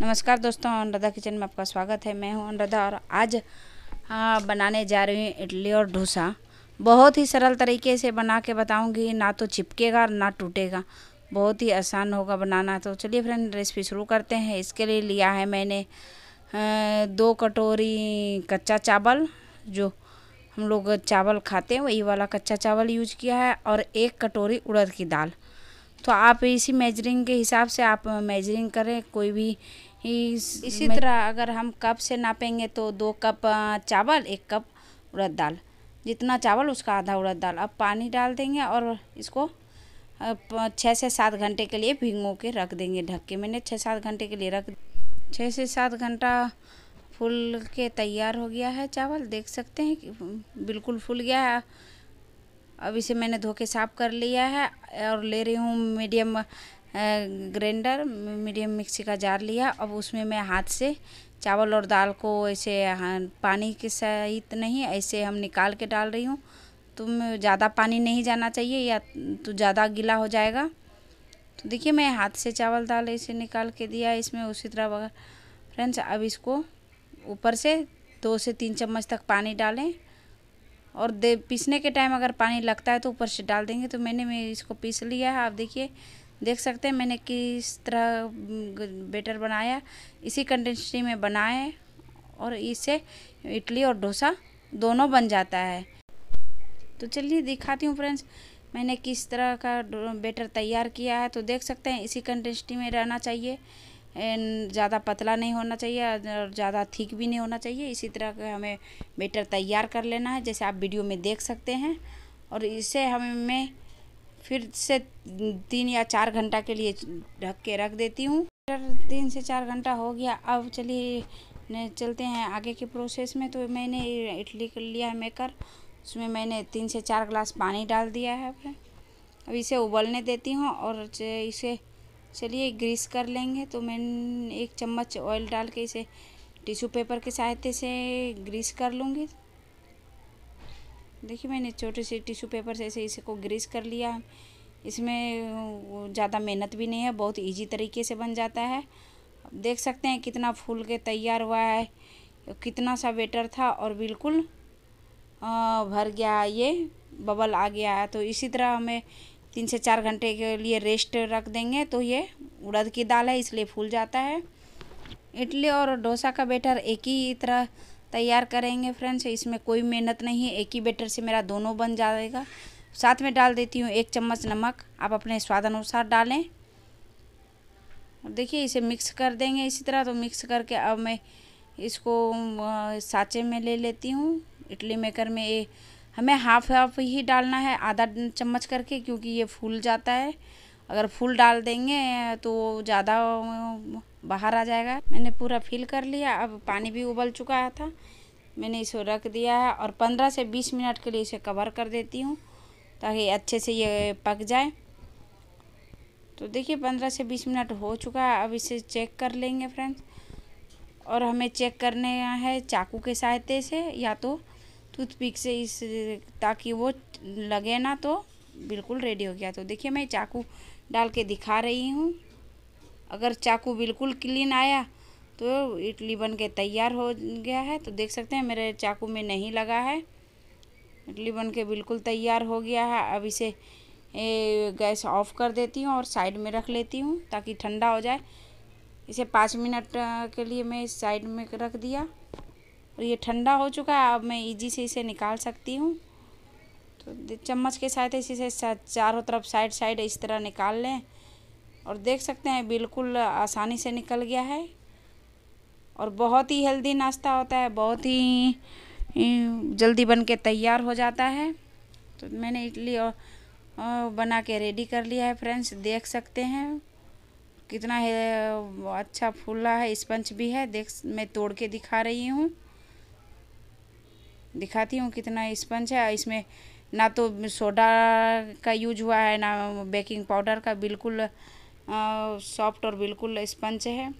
नमस्कार दोस्तों अनुराधा किचन में आपका स्वागत है मैं हूं अनुराधा और आज आ, बनाने जा रही हूं इडली और डोसा बहुत ही सरल तरीके से बना के बताऊंगी ना तो चिपकेगा ना टूटेगा बहुत ही आसान होगा बनाना तो चलिए फ्रेंड रेसिपी शुरू करते हैं इसके लिए लिया है मैंने आ, दो कटोरी कच्चा चावल जो हम लोग चावल खाते हैं वही वाला कच्चा चावल यूज किया है और एक कटोरी उड़द की दाल तो आप इसी मेजरिंग के हिसाब से आप मेजरिंग करें कोई भी इस, इसी तरह अगर हम कप से नापेंगे तो दो कप चावल एक कप उड़द दाल जितना चावल उसका आधा उड़द दाल अब पानी डाल देंगे और इसको छः से सात घंटे के लिए भिंगो के रख देंगे ढक के मैंने छः सात घंटे के लिए रख छः से सात घंटा फूल के तैयार हो गया है चावल देख सकते हैं कि बिल्कुल फूल गया है अब इसे मैंने धो के साफ़ कर लिया है और ले रही हूँ मीडियम ग्राइंडर मीडियम मिक्सी का जार लिया अब उसमें मैं हाथ से चावल और दाल को ऐसे हाँ, पानी के सहित नहीं ऐसे हम निकाल के डाल रही हूँ तुम तो ज़्यादा पानी नहीं जाना चाहिए या तो ज़्यादा गीला हो जाएगा तो देखिए मैं हाथ से चावल दाल ऐसे निकाल के दिया इसमें उसी तरह फ्रेंड्स अब इसको ऊपर से दो से तीन चम्मच तक पानी डालें और दे पीसने के टाइम अगर पानी लगता है तो ऊपर से डाल देंगे तो मैंने मैं इसको पीस लिया है आप देखिए देख सकते हैं मैंने किस तरह बेटर बनाया इसी कंडेंसिटी में बनाए और इससे इडली और डोसा दोनों बन जाता है तो चलिए दिखाती हूँ फ्रेंड्स मैंने किस तरह का बेटर तैयार किया है तो देख सकते हैं इसी कंडेंसिटी में रहना चाहिए ज़्यादा पतला नहीं होना चाहिए और ज़्यादा थिक भी नहीं होना चाहिए इसी तरह का हमें बेटर तैयार कर लेना है जैसे आप वीडियो में देख सकते हैं और इसे हमें फिर से तीन या चार घंटा के लिए ढक के रख देती हूँ तीन से चार घंटा हो गया अब चलिए चलते हैं आगे के प्रोसेस में तो मैंने इडली कर लिया है मेकर उसमें मैंने तीन से चार ग्लास पानी डाल दिया है अब इसे उबलने देती हूँ और इसे चलिए ग्रीस कर लेंगे तो मैं एक चम्मच ऑयल डाल के इसे टिश्यू पेपर के सहायते से ग्रीस कर लूँगी देखिए मैंने छोटे से टिश्यू पेपर से ऐसे इसको ग्रीस कर लिया इसमें ज़्यादा मेहनत भी नहीं है बहुत इजी तरीके से बन जाता है देख सकते हैं कितना फूल के तैयार हुआ है कितना सा बेटर था और बिल्कुल भर गया ये बबल आ गया है तो इसी तरह हमें तीन से चार घंटे के लिए रेस्ट रख देंगे तो ये उड़द की दाल है इसलिए फूल जाता है इडली और डोसा का बेटर एक ही तरह तैयार करेंगे फ्रेंड्स इसमें कोई मेहनत नहीं है एक ही बेटर से मेरा दोनों बन जाएगा साथ में डाल देती हूँ एक चम्मच नमक आप अपने स्वाद अनुसार डालें देखिए इसे मिक्स कर देंगे इसी तरह तो मिक्स करके अब मैं इसको साँचे में ले लेती हूँ इडली मेकर में ये हमें हाफ हाफ ही डालना है आधा चम्मच करके क्योंकि ये फूल जाता है अगर फूल डाल देंगे तो ज़्यादा बाहर आ जाएगा मैंने पूरा फिल कर लिया अब पानी भी उबल चुका था मैंने इसे रख दिया है और पंद्रह से बीस मिनट के लिए इसे कवर कर देती हूँ ताकि अच्छे से ये पक जाए तो देखिए पंद्रह से बीस मिनट हो चुका है अब इसे चेक कर लेंगे फ्रेंड्स और हमें चेक करने है चाकू के सहायते से या तो टूथपिक से इस ताकि वो लगे ना तो बिल्कुल रेडी हो गया तो देखिए मैं चाकू डाल के दिखा रही हूँ अगर चाकू बिल्कुल क्लीन आया तो इडली बन के तैयार हो गया है तो देख सकते हैं मेरे चाकू में नहीं लगा है इडली बन के बिल्कुल तैयार हो गया है अब इसे गैस ऑफ कर देती हूँ और साइड में रख लेती हूँ ताकि ठंडा हो जाए इसे पाँच मिनट के लिए मैं इस साइड में रख दिया तो ये ठंडा हो चुका है अब मैं इजी से इसे निकाल सकती हूँ तो चम्मच के साथ इसी से चारों तरफ साइड साइड इस तरह निकाल लें और देख सकते हैं बिल्कुल आसानी से निकल गया है और बहुत ही हेल्दी नाश्ता होता है बहुत ही जल्दी बन के तैयार हो जाता है तो मैंने इडली और बना के रेडी कर लिया है फ्रेंड्स देख सकते हैं कितना है अच्छा फूला है स्पंच भी है देख मैं तोड़ के दिखा रही हूँ दिखाती हूँ कितना स्पंज है इसमें ना तो सोडा का यूज हुआ है ना बेकिंग पाउडर का बिल्कुल सॉफ्ट और बिल्कुल स्पंज है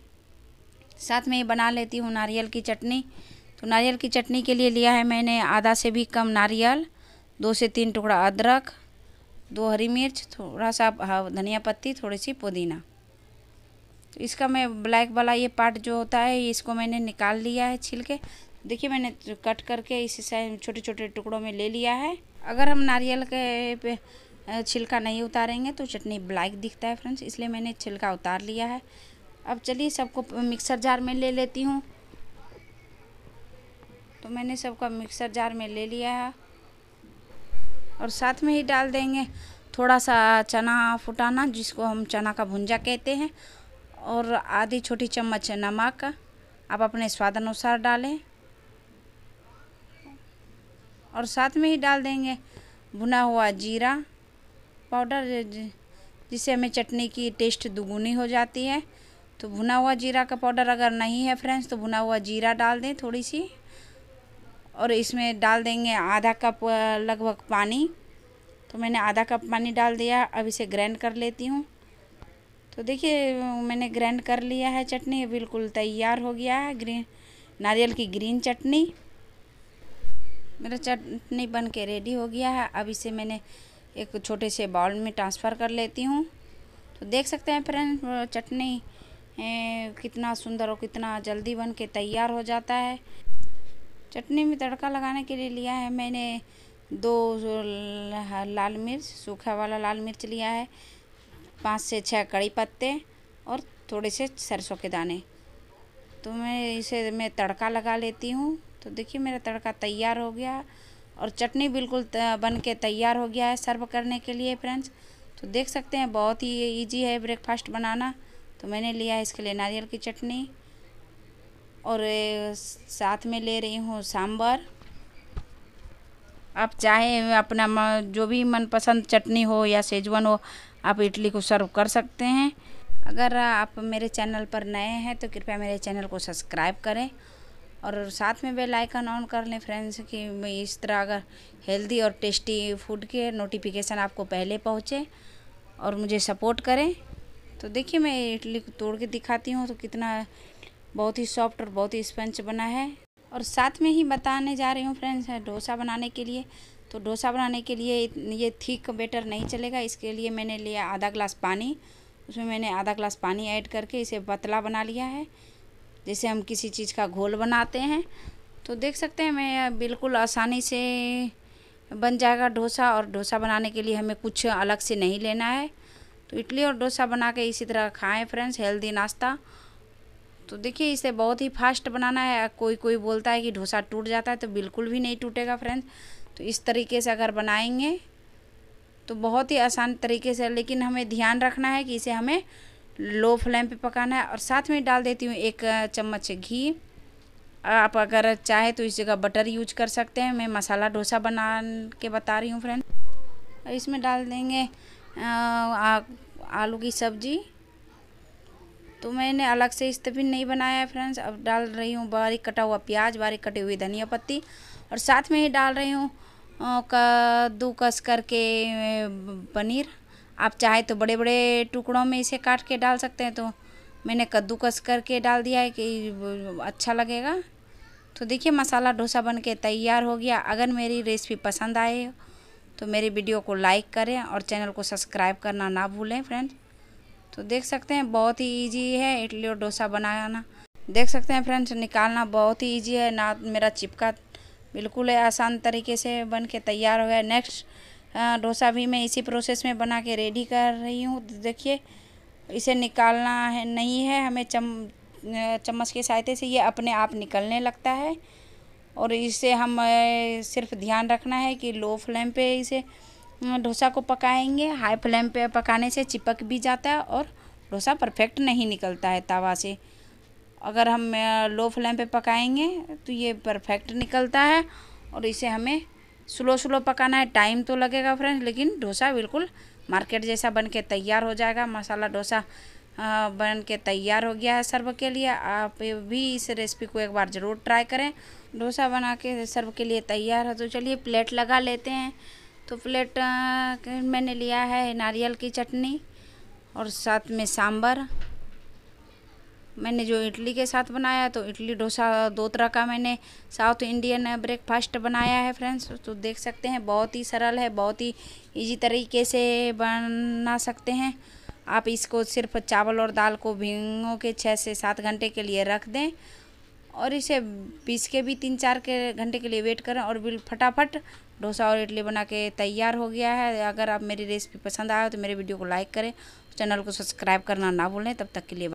साथ में ये बना लेती हूँ नारियल की चटनी तो नारियल की चटनी के लिए लिया है मैंने आधा से भी कम नारियल दो से तीन टुकड़ा अदरक दो हरी मिर्च थोड़ा सा हाँ, धनिया पत्ती थोड़ी सी पुदीना तो इसका मैं ब्लैक वाला ये पार्ट जो होता है इसको मैंने निकाल लिया है छिलके देखिए मैंने तो कट करके इस छोटे छोटे टुकड़ों में ले लिया है अगर हम नारियल के छिलका नहीं उतारेंगे तो चटनी ब्लैक दिखता है फ्रेंड्स इसलिए मैंने छिलका उतार लिया है अब चलिए सबको मिक्सर जार में ले लेती हूँ तो मैंने सबका मिक्सर जार में ले लिया है और साथ में ही डाल देंगे थोड़ा सा चना फुटाना जिसको हम चना का भुंजा कहते हैं और आधी छोटी चम्मच नमक आप अपने स्वाद अनुसार डालें और साथ में ही डाल देंगे भुना हुआ जीरा पाउडर जिससे हमें चटनी की टेस्ट दुगुनी हो जाती है तो भुना हुआ जीरा का पाउडर अगर नहीं है फ्रेंड्स तो भुना हुआ जीरा डाल दें थोड़ी सी और इसमें डाल देंगे आधा कप लगभग पानी तो मैंने आधा कप पानी डाल दिया अब इसे ग्राइंड कर लेती हूँ तो देखिए मैंने ग्राइंड कर लिया है चटनी बिल्कुल तैयार हो गया है ग्रीन नारियल की ग्रीन चटनी मेरा चटनी बन के रेडी हो गया है अब इसे मैंने एक छोटे से बाउल में ट्रांसफ़र कर लेती हूँ तो देख सकते हैं फ्रेंड चटनी कितना सुंदर और कितना जल्दी बन के तैयार हो जाता है चटनी में तड़का लगाने के लिए लिया है मैंने दो लाल मिर्च सूखा वाला लाल मिर्च लिया है पाँच से छः कड़ी पत्ते और थोड़े से सरसों के दाने तो मैं इसे मैं तड़का लगा लेती हूँ तो देखिए मेरा तड़का तैयार हो गया और चटनी बिल्कुल बन के तैयार हो गया है सर्व करने के लिए फ्रेंड्स तो देख सकते हैं बहुत ही ईजी है ब्रेकफास्ट बनाना तो मैंने लिया है इसके लिए नारियल की चटनी और साथ में ले रही हूँ सांभर आप चाहे अपना जो भी मनपसंद चटनी हो या सेजवन हो आप इडली को सर्व कर सकते हैं अगर आप मेरे चैनल पर नए हैं तो कृपया मेरे चैनल को सब्सक्राइब करें और साथ में बेल आइकन ऑन कर लें फ्रेंड्स कि इस तरह अगर हेल्दी और टेस्टी फूड के नोटिफिकेशन आपको पहले पहुँचे और मुझे सपोर्ट करें तो देखिए मैं इडली तोड़ के दिखाती हूँ तो कितना बहुत ही सॉफ्ट और बहुत ही स्पंच बना है और साथ में ही बताने जा रही हूँ फ्रेंड्स डोसा बनाने के लिए तो डोसा बनाने के लिए ये थिक बेटर नहीं चलेगा इसके लिए मैंने लिया आधा ग्लास पानी उसमें मैंने आधा ग्लास पानी ऐड करके इसे पतला बना लिया है जैसे हम किसी चीज़ का घोल बनाते हैं तो देख सकते हैं मैं बिल्कुल आसानी से बन जाएगा डोसा और डोसा बनाने के लिए हमें कुछ अलग से नहीं लेना है तो इडली और डोसा बना के इसी तरह खाएं फ्रेंड्स हेल्दी नाश्ता तो देखिए इसे बहुत ही फास्ट बनाना है कोई कोई बोलता है कि डोसा टूट जाता है तो बिल्कुल भी नहीं टूटेगा फ्रेंड्स तो इस तरीके से अगर बनाएंगे तो बहुत ही आसान तरीके से लेकिन हमें ध्यान रखना है कि इसे हमें लो फ्लेम पे पकाना है और साथ में डाल देती हूँ एक चम्मच घी आप अगर चाहे तो इस जगह बटर यूज कर सकते हैं मैं मसाला डोसा बना के बता रही हूँ फ्रेंड और इसमें डाल देंगे आ, आलू की सब्जी तो मैंने अलग से इस तफिन नहीं बनाया है फ्रेंड्स अब डाल रही हूँ बारीक कटा हुआ प्याज बारीक कटी हुई धनिया पत्ती और साथ में ही डाल रही हूँ कस करके पनीर आप चाहे तो बड़े बड़े टुकड़ों में इसे काट के डाल सकते हैं तो मैंने कद्दूकस करके डाल दिया है कि अच्छा लगेगा तो देखिए मसाला डोसा बन के तैयार हो गया अगर मेरी रेसिपी पसंद आए तो मेरी वीडियो को लाइक करें और चैनल को सब्सक्राइब करना ना भूलें फ्रेंड तो देख सकते हैं बहुत ही ईजी है इडली और डोसा बनाना देख सकते हैं फ्रेंड्स निकालना बहुत ही ईजी है ना मेरा चिपका बिल्कुल आसान तरीके से बन के तैयार हो गया नेक्स्ट हाँ, डोसा भी मैं इसी प्रोसेस में बना के रेडी कर रही हूँ देखिए इसे निकालना है नहीं है हमें चम चम्मच की सहायता से ये अपने आप निकलने लगता है और इसे हम सिर्फ ध्यान रखना है कि लो फ्लेम पे इसे डोसा को पकाएंगे हाई फ्लेम पे पकाने से चिपक भी जाता है और डोसा परफेक्ट नहीं निकलता है तवा से अगर हम लो फ्लेम पे पकाएंगे तो ये परफेक्ट निकलता है और इसे हमें स्लो स्लो पकाना है टाइम तो लगेगा फ्रेंड्स लेकिन डोसा बिल्कुल मार्केट जैसा बन के तैयार हो जाएगा मसाला डोसा बन के तैयार हो गया है सर्व के लिए आप भी इस रेसिपी को एक बार ज़रूर ट्राई करें डोसा बना के सर्व के लिए तैयार है तो चलिए प्लेट लगा लेते हैं तो प्लेट मैंने लिया है नारियल की चटनी और साथ में सांभर मैंने जो इडली के साथ बनाया तो इडली डोसा दो तरह का मैंने साउथ इंडियन ब्रेकफास्ट बनाया है फ्रेंड्स तो देख सकते हैं बहुत ही सरल है बहुत ही इजी तरीके से बना सकते हैं आप इसको सिर्फ चावल और दाल को भिगो के छः से सात घंटे के लिए रख दें और इसे पीस के भी तीन चार के घंटे के लिए वेट करें और बिल फटाफट डोसा और इडली बना के तैयार हो गया है अगर आप मेरी रेसिपी पसंद आए तो मेरे वीडियो को लाइक करें चैनल को सब्सक्राइब करना ना भूलें तब तक के लिए